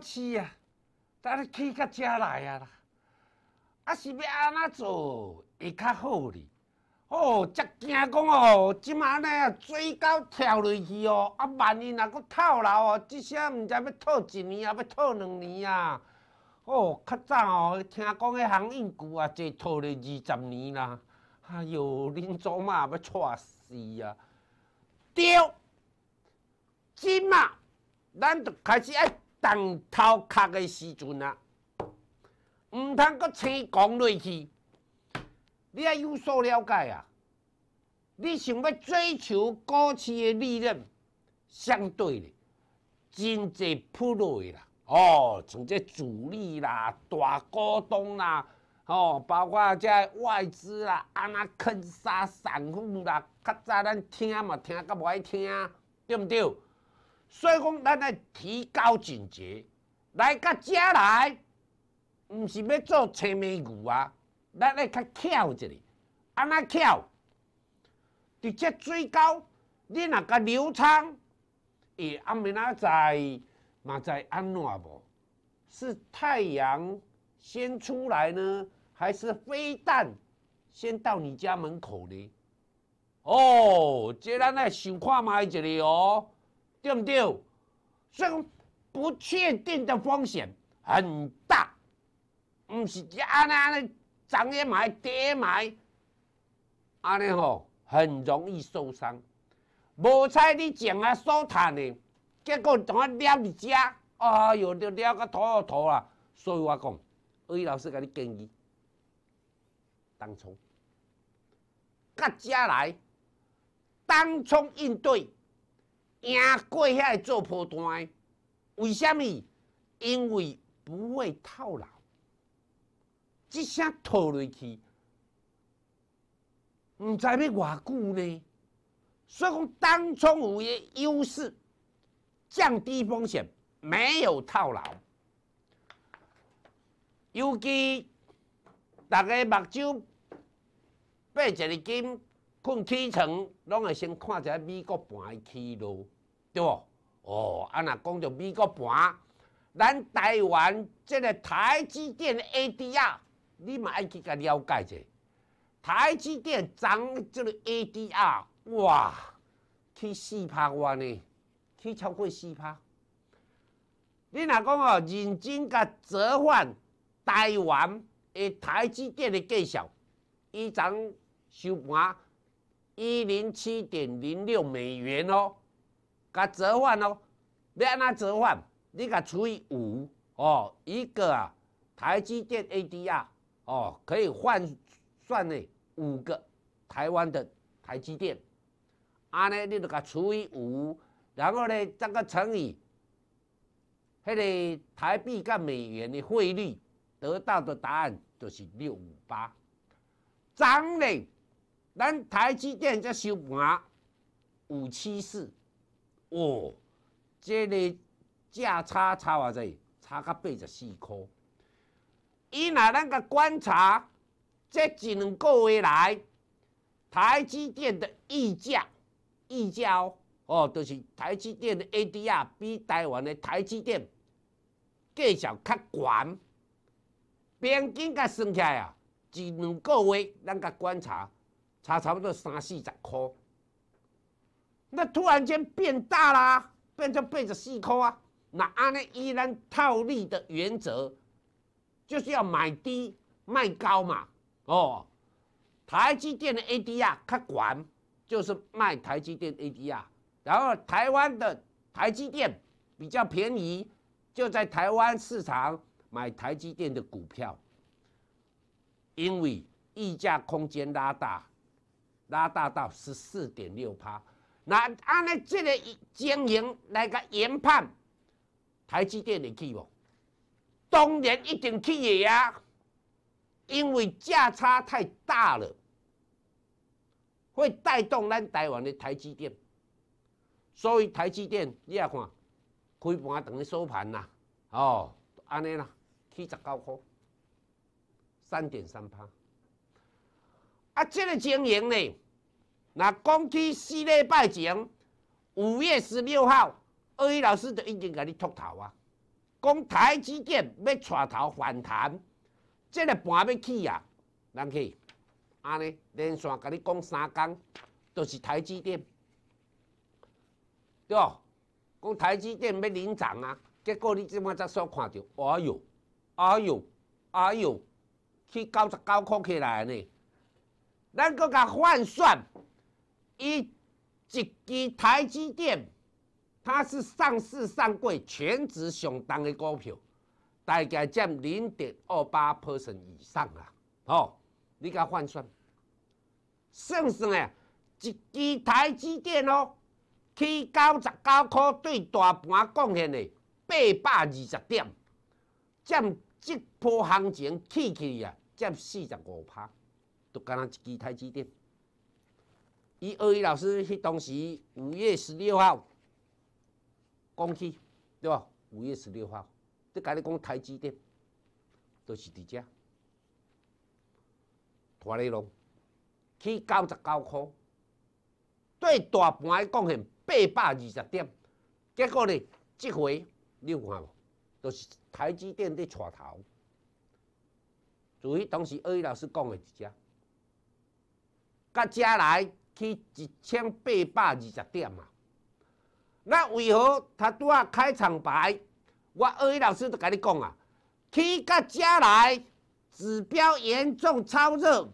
是啊！等你起到遮来啊！啦，啊是要安怎做会较好哩？哦，才惊讲哦，即嘛安尼啊，水沟跳落去哦！啊，万一若佫套牢哦，即下毋知要套一年啊，要套两年啊？哦，较早哦，听讲迄行永久啊，即套了二十年啦！哎哟，恁祖妈要娶死啊！对，即嘛，咱着开始哎！当头壳的时阵啊，毋通阁生讲落去，你也有所了解啊。你想要追求股市的利润，相对的真济铺路的啦，哦，像这主力啦、大股东啦，哦，包括这外资啦、安那坑杀散户啦，较早咱听嘛听较无爱听，对毋对？所以讲，咱来提高警觉，来个遮来，毋是要做青面牛啊？咱来较巧一下，安那巧？伫接追高，你那较流畅。咦，暗暝啊，在嘛在安怎无？是太阳先出来呢，还是飞弹先到你家门口呢？哦，这咱来想看卖一下哦。对毋对？所以不确定的风险很大，唔是只安尼安尼涨也买跌也买，安尼吼很容易受伤。无采你前啊所谈的，结果同我抓一只，哎哟，就抓个吐啊啦。啊。所以我讲，魏老师甲你建议，当冲，各家来当冲应对。赢过遐做破单，为什么？因为不会套牢，即声套落去，毋知要偌久呢？所以讲，当中有一个优势，降低风险，没有套牢。尤其大家目睭八一二金。困起床，拢会先看一下美国盘的起落，对无？哦，啊，若讲着美国盘，咱台湾即个台积电 ADR，你嘛爱去甲了解者。台积电涨即个 ADR，哇，去四趴外呢，去超过四趴。你若讲哦，认真甲折换台湾的台积电的介绍，伊前收盘。一零七点零六美元哦，甲折换哦，你安它折换？你甲除以五哦，一个啊台积电 ADR 哦，可以换算呢五个台湾的台积电，安尼你著甲除以五，然后呢，这个乘以迄个台币甲美元的汇率，得到的答案就是六五八涨嘞。咱台积电只收盘五七四哦，这个价差差偌济？差个八十四块。伊若咱个观察，这一两个月来台积电的溢价，溢价哦哦，就是台积电的 ADR、比台湾的台积电，价少较悬，边均甲算起来啊，一两个月咱个观察。他差不多三四十块，那突然间变大啦，变成百几四块啊！那按呢依然套利的原则，就是要买低卖高嘛。哦，台积电的 ADR，他管就是卖台积电 ADR，然后台湾的台积电比较便宜，就在台湾市场买台积电的股票，因为溢价空间拉大。拉大到十四点六趴，那安尼这个经营来个研判，台积电你去无？当然一定去的呀，因为价差太大了，会带动咱台湾的台积电，所以台积电你也看，开盘等于收盘呐，哦，安尼啦，七十九块，三点三趴。啊，这个经营呢，那讲起四礼拜前五月十六号，二老师就已经给你秃头啊。讲台积电要带头反弹，这个盘要起啊，人气，安尼连续给你讲三天，都是台积电，对讲台积电要领涨啊，结果你即么则所看到，哎呦，哎呦，哎呦，去九十九块起来呢。咱搁甲换算，一一支台积电，它是上市上贵全值上当的股票，大概占零点二八 percent 以上啊。哦，你甲换算，算算诶，一支台积电哦，起九十九块，对大盘贡献诶八百二十点，占即波行情起起啊，占四十五趴。若一支台积电，伊二一老师，迄当时五月十六号，讲起，对吧？五月十六号，就甲你讲台积电，都是伫遮，拖台积去九十九箍，对大盘来讲献八百二十点，结果呢，这回你有看无？就是台积电伫带头，所以当时二一老师讲的伫遮，只？甲遮来去一千八百二十点啊！那为何他拄啊开场牌？我二一老师都甲你讲啊，起甲遮来指标严重超热，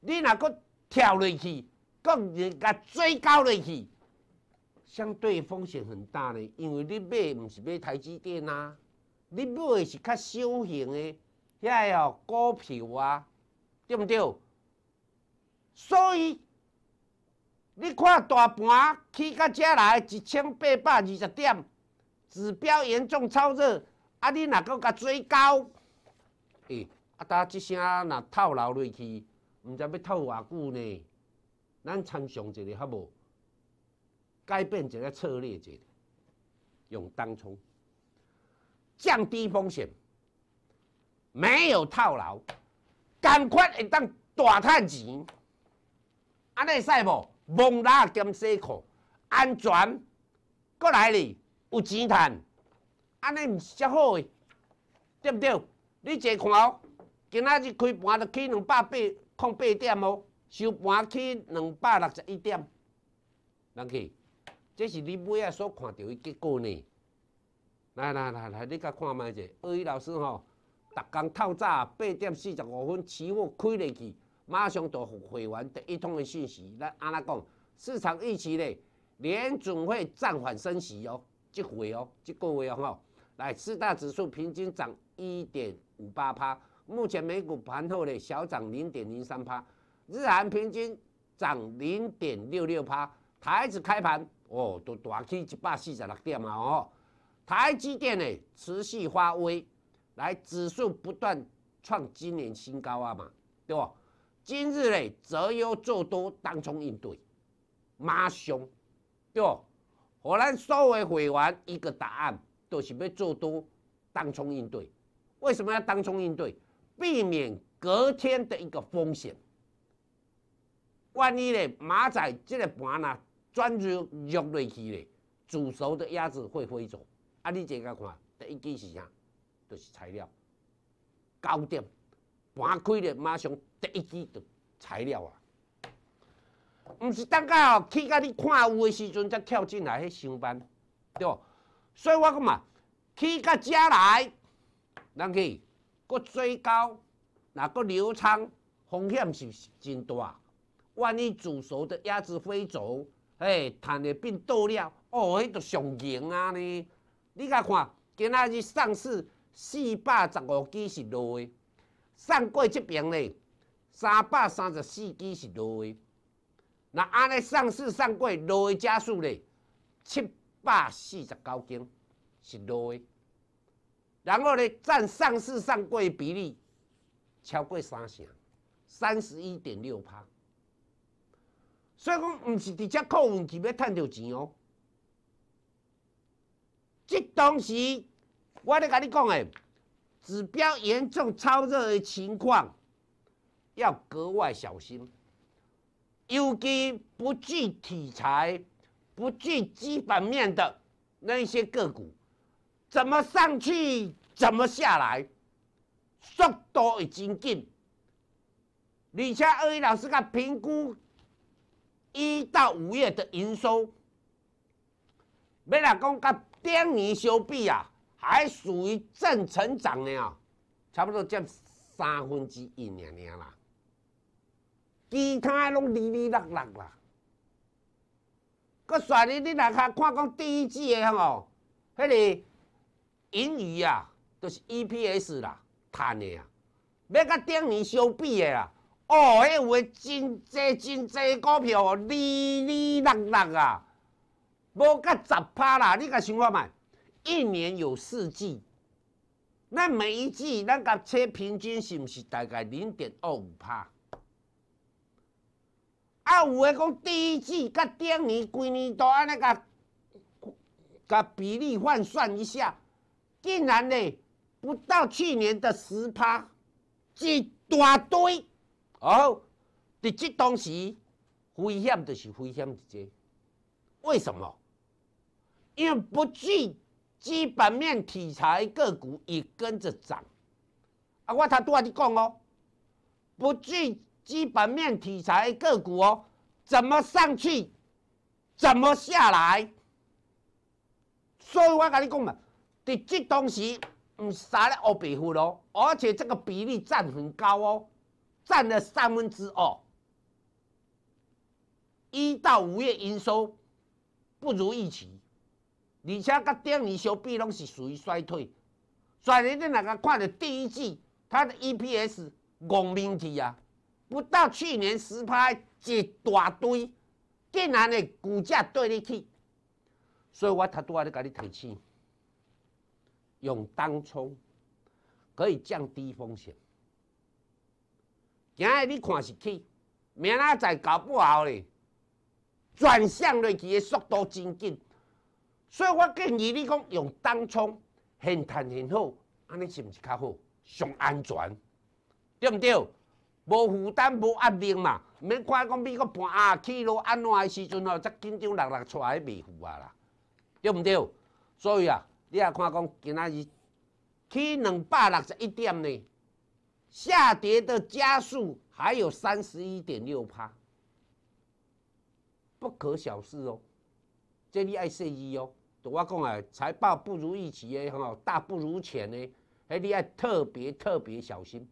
你若搁跳落去，毋人甲追高落去，相对风险很大呢，因为你买毋是买台积电呐，你买是较小型的遐哦股票啊，对毋对？所以，你看大盘起到遮来一千八百二十点，指标严重超热，啊！你若个甲追高？哎，啊！今即声若套牢落去，毋知要套偌久呢？咱参详一下，好无？改变一个策略，一下用当冲，降低风险，没有套牢，赶快会当大趁钱。安尼会使无？防拉兼洗裤，安全，搁来哩，有钱赚，安尼毋是遮好诶，对毋对？你坐看哦，今仔日开盘落起两百八看八点哦，收盘起两百六十一点，人气，这是你买下所看到诶结果呢。来来来来，你甲看卖者，二语老师吼，逐工透早八点四十五分期货开落去。马上都回完的一通的信息，来阿拉讲，市场预期呢，联准会暂缓升息哦，即回哦，即个位哦，来四大指数平均涨一点五八趴，目前美股盘后呢小涨零点零三趴，日韩平均涨零点六六趴，台子开盘哦都大起一百四十六点啊哦，台积电呢持续发威，来指数不断创今年新高啊嘛，对不？今日嘞，则要做多当冲应对，马熊哟，我来稍微回完一个答案，都是要做多当冲应对。为什么要当冲应对？避免隔天的一个风险。万一嘞，马仔这个盘呐，转入弱内去嘞，煮熟的鸭子会飞走。啊，你这个看，第一件是啥？就是材料高点。盘开了，马上第一支就材料啊，毋是等下哦，去甲你看有诶时阵才跳进来去上班，对无？所以我讲嘛，去甲遮来，人去搁做高，若搁流仓风险是真大。万一煮熟的鸭子飞走，哎，趁诶变倒了，哦，迄着上瘾啊呢！你甲看今仔日上市四百十五支是落诶。上过即边咧，三百三十四支是落的，那安尼上市上柜落的家数咧，七百四十九间是落的，然后咧，占上市上柜的比例超过三成，三十一点六趴，所以讲毋是直接靠运气要趁到钱哦，即当时，我咧甲你讲诶。指标严重超热的情况，要格外小心。尤其不具体材、不具基本面的那些个股，怎么上去，怎么下来，速度已经紧。而且二一老师噶评估一到五月的营收，没老公甲当年修比啊。还属于正成长的啊，差不多占三分之一尔尔啦，其他拢离离落落啦。搁甩你你来看，看讲第一季的吼、哦，迄个盈余啊，都是 EPS 啦，赚的啊，要甲顶年相比的啦。哦，迄位真侪真侪股票离离六六啊，无甲十趴啦，你甲想看卖？一年有四季，那每一季那个车平均是不是大概零点二五帕？啊，有诶讲第一季甲顶年全年都安尼甲比例换算一下，竟然呢不到去年的十趴，一大堆哦，这东西危险的是危险之这，为什么？因为不具。基本面题材个股也跟着涨，啊，我他多阿你讲哦，不具基本面题材个股哦，怎么上去，怎么下来？所以我跟你讲嘛，你这东西唔啥咧欧比乎咯，而且这个比例占很高哦，占了三分之二，一到五月营收不如预期。而且甲顶年相比，拢是属于衰退。所以你哪个看着第一季它的 EPS 五名次啊？不到去年十拍一大堆，竟然的股价对你去。所以我头拄仔咧甲你提醒，用当冲可以降低风险。今日你看是去，明仔载搞不好咧，转向落去的速度真紧。所以我建议你讲用当冲，现弹现好，安尼是毋是较好？上安全，对毋对？无负担，无压力嘛。免看讲美国盘啊去咯，安怎的时阵哦，则紧张六六出来未赴啊啦，对毋对？所以啊，你啊看讲今仔日起两百六十一点呢，下跌的加速还有三十一点六趴，不可小视哦，这你爱注意哦。我讲啊，财报不如预期，吼，大不如前诶。哎，你要特别特别小心。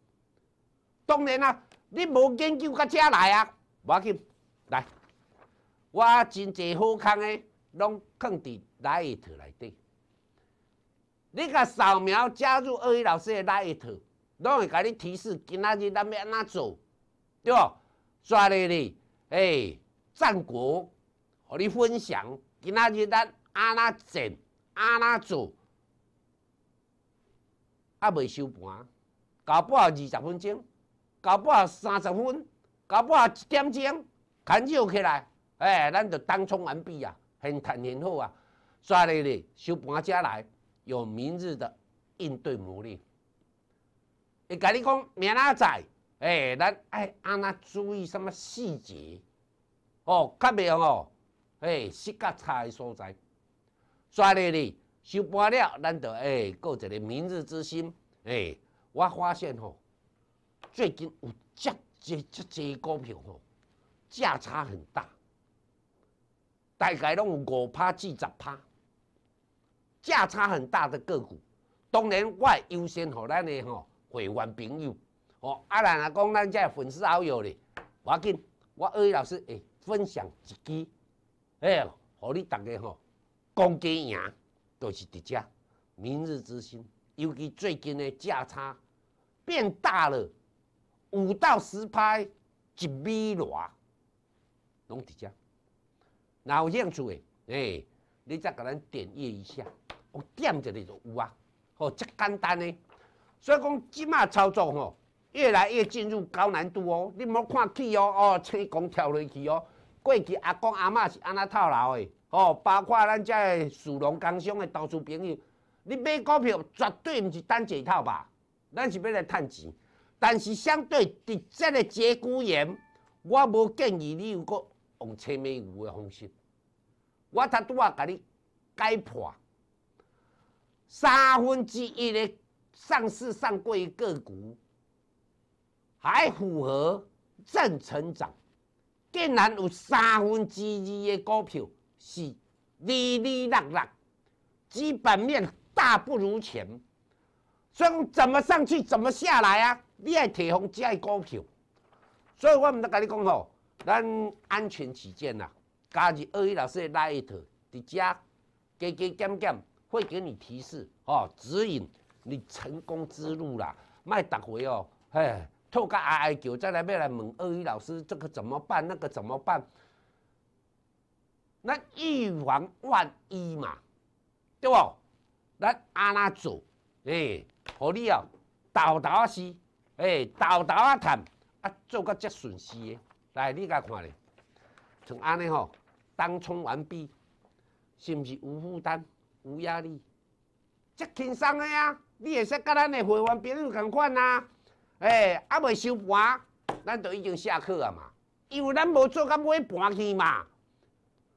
当然啦，你无研究，甲遮来啊。要紧。来，我真济好康诶，拢放伫 l i g h t 内底。你甲扫描加入二姨老师的 l i g h t 拢会甲你提示今仔日咱要安怎做，对无？谁咧嘞？哎，战国，互你分享今仔日咱。阿拉整阿拉做，啊，未收盘，搞不好二十分钟，搞不好三十分，搞不好一点钟，牵手起来，哎，咱就当冲完毕啊，现赚很好啊，抓起咧收盘加来，有明日的应对魔力。伊甲你讲明仔载，哎，咱哎，安拉注意什么细节？哦，较袂哦，哎，视觉差的所在。抓咧哩，收盘了，咱就哎，搁一个明日之星哎。我发现吼，最近有七、七、七、七股票吼，价差很大，大概拢有五趴至十趴，价差很大的个股。当然，我优先给咱的吼会员朋友哦。啊，若讲咱这粉丝好友咧，我紧，我二位老师诶，分享一支哎，互你大家吼。攻击赢都是伫遮。明日之星，尤其最近的价差变大了，五到十拍一米偌，拢伫遮。哪有兴样的？哎，你再甲咱点阅一下，我点一下就有啊。哦，这简单呢。所以讲，即卖操作哦，越来越进入高难度哦。你莫看起哦，哦，听讲跳落去哦，过去阿公阿嬷是安那套牢的。哦，包括咱遮个属龙工商的投资朋友，你买股票绝对毋是等一套吧？咱是要来趁钱，但是相对直接的节股眼，我无建议你有阁用青面牛的方式。我特拄话甲你解破，三分之一的上市上柜个股还符合正成长，竟然有三分之二的股票。是，哩哩浪浪，基本面大不如前，所以怎么上去，怎么下来啊？你爱提红只爱股票，所以我们都跟你讲吼，咱安全起见啦，加入二一老师的拉一套，在家加加减减，会给你提示哦，指引你成功之路啦，卖误回哦，嘿，透个 I I 球再来，再来问二一老师这个怎么办，那个怎么办？咱预防万一嘛，对不？咱安那做，哎，互汝啊！豆豆啊是，哎，豆豆啊谈，啊，做到遮顺势的，来，你家看咧。像安尼吼，当冲完毕，是毋是无负担、无压力？遮轻松的啊？你会使甲咱的会员朋友共款呐？哎，啊未收盘，咱就已经下课啊嘛？因为咱无做甲尾盘去嘛。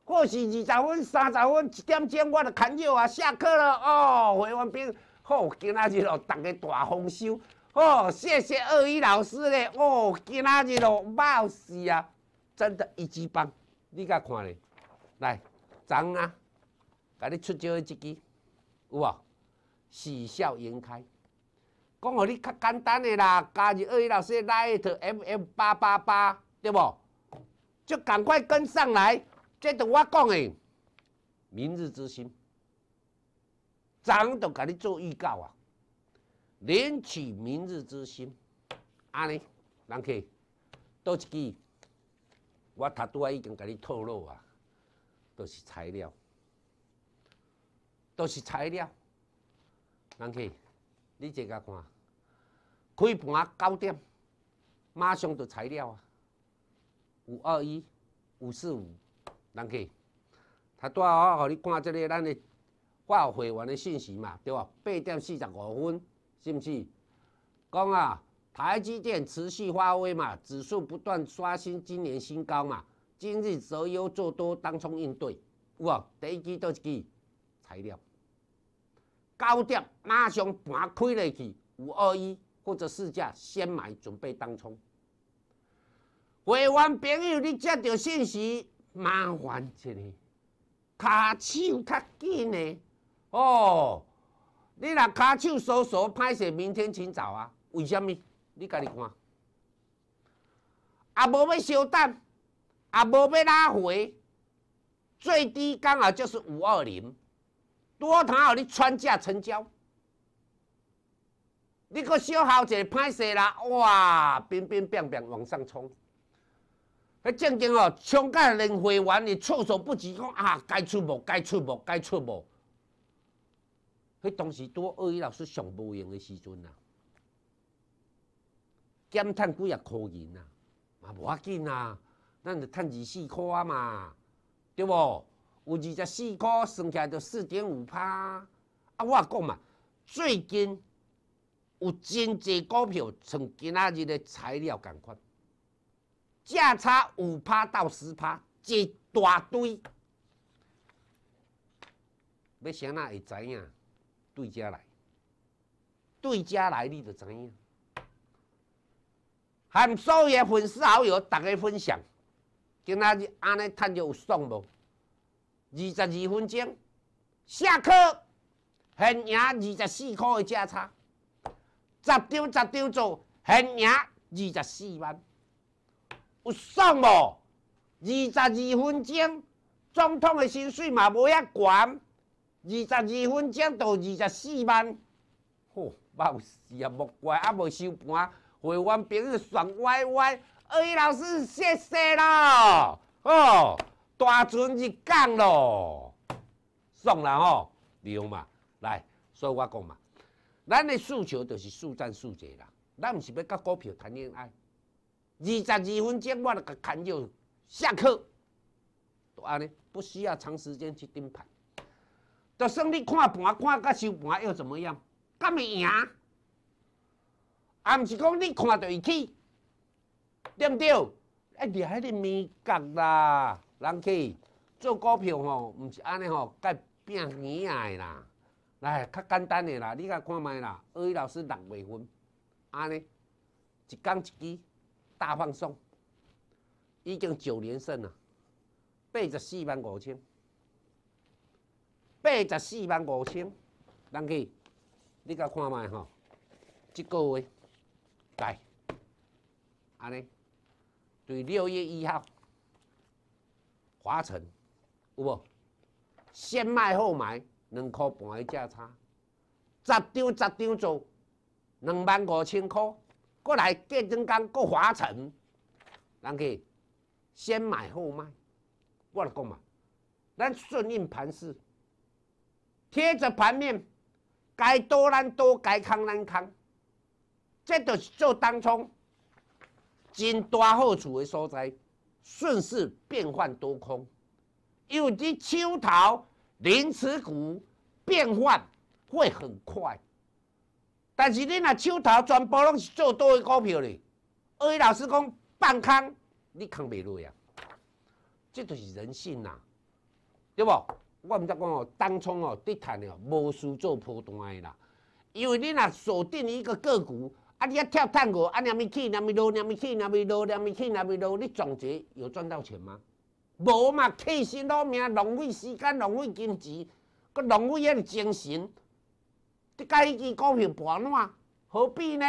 或是二十分、三十分、一点钟，我着砍掉啊！下课了哦，回完兵好，今仔日哦，逐个大丰收哦！谢谢二一老师咧，哦，今仔日哦，冒死啊！真的一级棒，你甲看咧，来张啊，甲你出招一支，有无？喜笑颜开，讲互你较简单诶啦，加入二一老师的拉一 t M m 八八八，对无？就赶快跟上来。这都我讲诶，明日之星，咱都给你做预告啊！连起明日之星，安尼，人气多一支，我塔拄啊，已经给你透露啊，都是材料，都是材料。人气，你这个看，开盘高点，马上就材料啊，五二一，五四五。人去，他带我互你看即个咱的化学会员个信息嘛，对无？八点四十五分，是毋是？讲啊，台积电持续发威嘛，指数不断刷新今年新高嘛。今日择优做多，当冲应对，有无？第一支到一支材料，高点马上盘开落去五二一或者市价，先买准备当冲。会员朋友，你接到信息。麻烦呢，骹手较紧呢。哦，你若骹手搜索歹势，明天清早啊？为什么？你家己看，也无要小等，也无要拉回，最低刚好就是五二零，多还好你穿价成交，你个小号者歹势啦，哇，变变变变往上冲。迄正经哦，冲甲人会员会措手不及，讲啊，该出无，该出无，该出无。迄当时拄恶意，老师上无用的时阵啊，减趁几啊箍银啊，嘛无要紧啊，咱就趁二四箍啊嘛，对无？有二十四箍算起来就四点五趴。啊，我讲嘛，最近有真济股票像今仔日的材料共款。价差五趴到十趴，一大堆。要谁人会知影？对家来，对家来，你就知影。含所有粉丝好友，逐个分享。今仔日安尼趁着有爽无？二十二分钟，下课，现赢二十四块的价差，十张十张做，现赢二十四万。有爽无？二十二分钟，总统的薪水嘛无遐悬，二十二分钟就二十四万，吼，爆死啊！木怪啊，无收盘，会员朋友爽歪歪，二姨老师谢谢啦，哦，大船一降咯，爽啦吼，用嘛，来，所以我讲嘛，咱的诉求就是速战速决啦，咱毋是要甲股票谈恋爱。二十二分钟，我就甲牵入下课，安尼不需要长时间去盯盘。就算你看盘，看甲收盘又怎么样，敢会赢？啊，毋是讲你看到会起，对毋对？哎，连迄个面角啦，人去做股票吼，毋是安尼吼，该拼硬的啦，来较简单的啦，你甲看卖啦。二一老师六月份，安尼一工一支。大放松，已经九连胜了，八十四万五千，八十四万五千，人去，你甲看卖吼，一个月，来，安尼，对六月一号，华晨，有无？先卖后买，两块半的价差，十张十张做，两万五千块。过来，电真空，过华晨，人去先买后卖。我来讲嘛，咱顺应盘势，贴着盘面，该多咱多，该空咱空，这是做当冲，进大后出的所在，顺势变换多空，有为这秋桃临时股变换会很快。但是恁若手头全部拢是做多的股票咧，二位老师讲放空，你扛袂落呀？这就是人性啦，对不？我毋则讲哦，当初哦，伫趁哦，无事做波段的啦。因为恁若锁定一个个股，啊，汝一跳探过，啊，临边起，临边落，临边起，临边落，临边起，临边落，你总结有赚到钱吗？无嘛，起死老命，浪费时间，浪费金钱，搁浪费遐是精神。自家己股票盘了何必呢？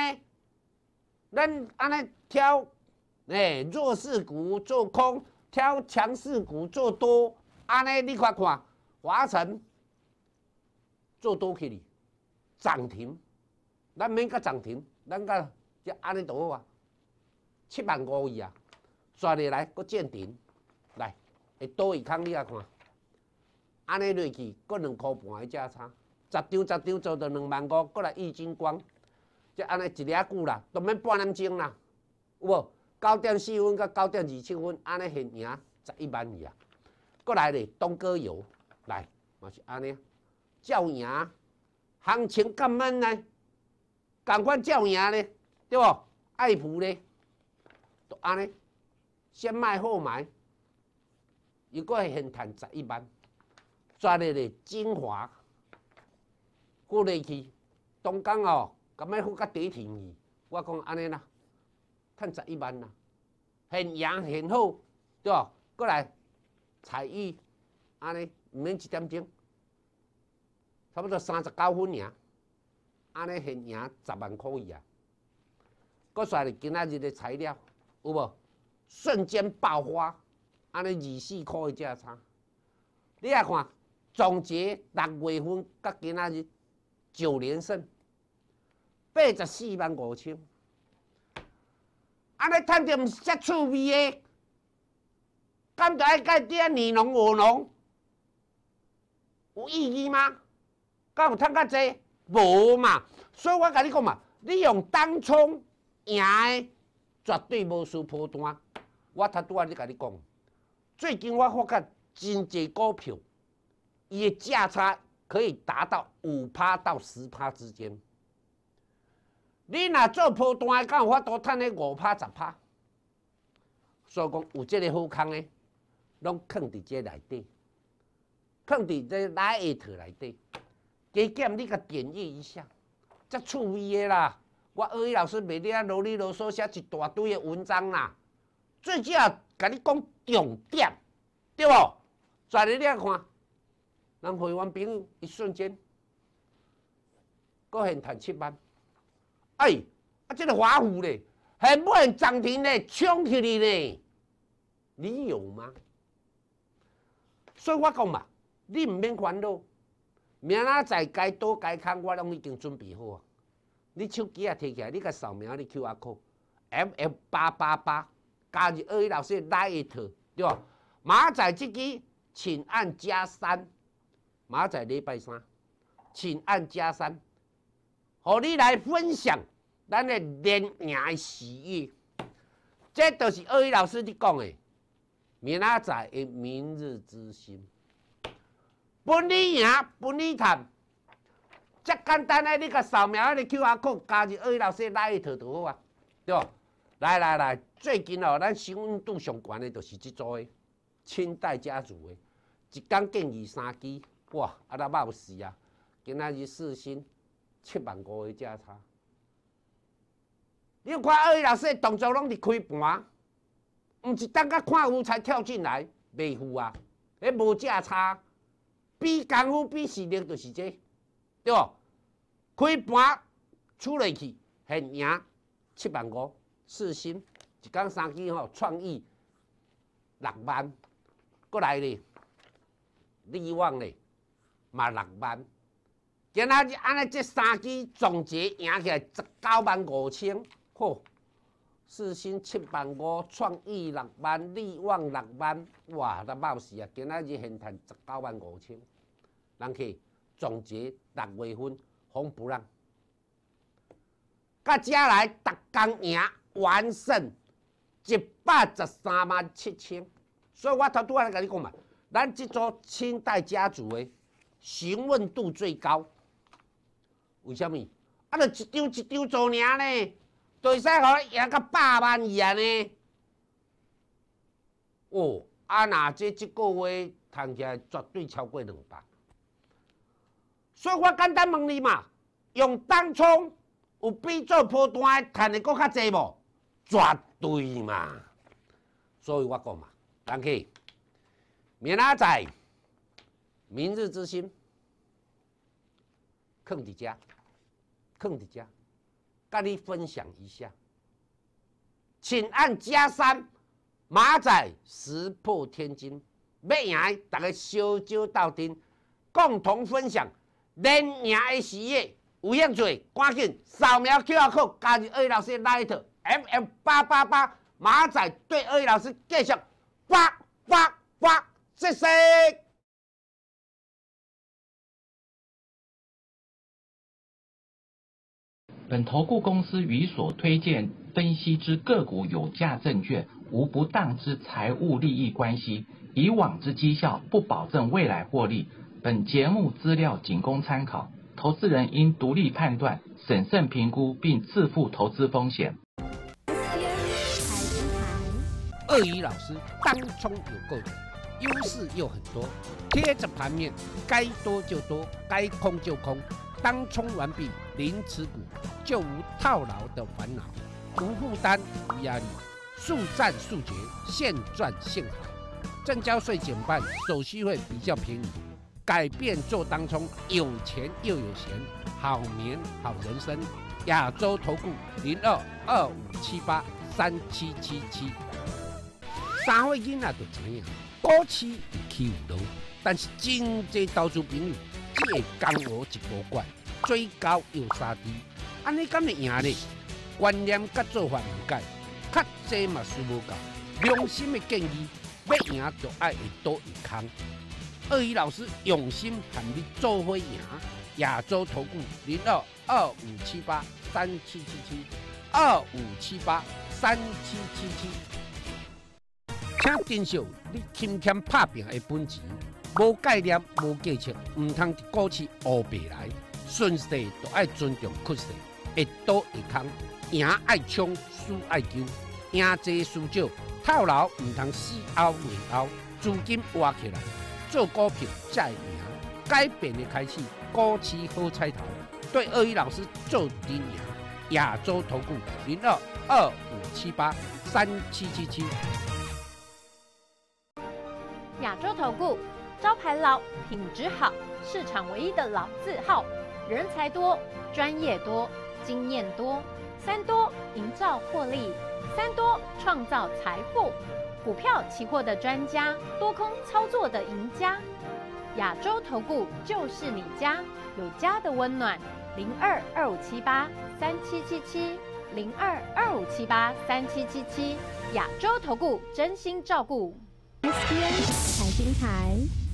咱安尼挑，哎，弱势股做空，挑强势股做多，安尼你看看，华晨做多起哩，涨停，咱免甲涨停，咱甲只安尼就好啊。七万五亿啊，转入来搁见顶，来，会多一空你甲看，安尼落去搁两箍盘一架差。十张十张做到两万五，再来易金光，就安尼一列久啦，都免半点钟啦，有无？九点四分到九点二七分，安尼现赢十一万二，再来咧，东哥油，来，嘛是安尼，照赢行情，咁快来，赶快照赢咧，对无？爱普咧，都安尼，先卖后买，又搁现赚十一万，赚咧咧精华。过来去，东港哦，咁觉好较得便宜，我讲安尼啦，趁十一万啦，现赢现好，对无？过来采意，安尼毋免一点钟，差不多三十九分尔，安尼现赢十万可以啊！佫晒着今仔日的材料，有无？瞬间爆发，安尼二四块意价差。你来看，总结六月份甲今仔日。九连胜，八十四万五千，安尼赚着毋是遮趣味诶！干在介底点你侬我侬，有意义吗？敢有赚较济？无嘛！所以我甲你讲嘛，你用当初赢诶，绝对无输通单。我头拄仔咧甲你讲，最近我发觉真济股票，伊诶价差。可以达到五趴到十趴之间。你若做普通诶，敢有法多赚咧五趴十趴？所以讲有即个好康诶，拢藏伫这内底，藏伫即拉页头内底。加减你甲点阅一下，遮趣味的啦！我二语老师每日啊努力啰嗦写一大堆的文章啦，最紧啊甲你讲重点，对无？全日你啊看。咱回完币一瞬间，搁现赚七万，哎，啊，这个华虎呢，现不现涨停嘞，冲起你嘞，你有吗？所以我讲嘛，你唔免烦恼，明仔载该多该砍，我拢已经准备好啊。你手机啊，提起来，你个扫描你 Q R code，M F 八八八，加入二一老师 light，对吧？马仔，这支请按加三。马仔礼拜三，请按加三，和你来分享咱的联赢喜悦。这都是二位老师伫讲的，明仔载的明日之星，不离赢，不离谈，遮简单嘞。你甲扫描你 Q R code，加二位老师那一套好啊，对无？来来来，最近哦，咱新闻度上悬的，就是即组的清代家族诶，一天建议三支。哇！啊，那爆死啊！今仔日四星七万五，的价差。你看二位老师动作拢是开盘，毋是等甲看有才跳进来，卖付啊？迄无价差，比功夫比实力就是这，对无？开盘出来去现赢七万五，四星一工三 G 吼创意六万，过来咧，以往咧。嘛，六万。今仔日安尼，即三支总结赢起来十九万五千，吼，四星七万五，创意六万，利旺六万，哇，都冒死啊！今仔日现赚十九万五千。人去总结六月份红不让，甲遮来，逐天赢完胜一百十三万七千。所以我头拄仔来甲你讲嘛，咱即组清代家族的。询问度最高，为什么？啊，就一张一张做领呢，就会使赢到百万以上呢？哦，啊那这一个月赚起来绝对超过两百。所以我简单问你嘛，用当冲有比做波段赚的搁较济无？绝对嘛。所以我讲嘛，人去明仔载，明日之星。坑底加，坑底加，甲你分享一下，请按加三。马仔石破天惊，要赢来大家小酒到顶，共同分享赢赢的喜悦。有影做，赶紧扫描 QR code 加入二老师那 h t m m 八八八。马仔对二老师继续发发发，谢谢。本投顾公司与所推荐分析之个股有价证券无不当之财务利益关系，以往之绩效不保证未来获利。本节目资料仅供参考，投资人应独立判断、审慎评估并自负投资风险。鳄鱼老师当冲有够多，优势又很多，贴着盘面该多就多，该空就空，当冲完毕零持股。就无套牢的烦恼，无负担，无压力，速战速决，现赚现好。正交税减半，手续费比较便宜，改变做当冲，有钱又有闲，好眠好人生。亚洲投顾零二二五七八三七七七，三倍金啊，就怎样？多期期五投，但是真侪投资朋友，借的金额一无怪，追高又杀低。安尼敢会赢呢？观念甲做法唔改，较济嘛输无够。良心的建议，要赢就爱一刀一砍。二姨老师用心狠你做伙赢。亚洲投顾零二二五七八三七七七二五七八三七七七。请珍惜你天天拍饼的本钱，无概念无技巧，唔通过去乌贝来，顺势就爱尊重趋势。一多一空，赢爱冲，输爱救，赢多输少，套牢唔通死拗未拗，资金挖起来，做股票再赢。改变的开始，高期好彩头，对鳄鱼老师做定赢。亚洲投顾零二二五七八三七七七，亚洲投顾招牌老，品质好，市场唯一的老字号，人才多，专业多。经验多，三多营造获利，三多创造财富。股票、期货的专家，多空操作的赢家。亚洲投顾就是你家，有家的温暖。零二二五七八三七七七，零二二五七八三七七七。亚洲投顾真心照顾。S N 财经台。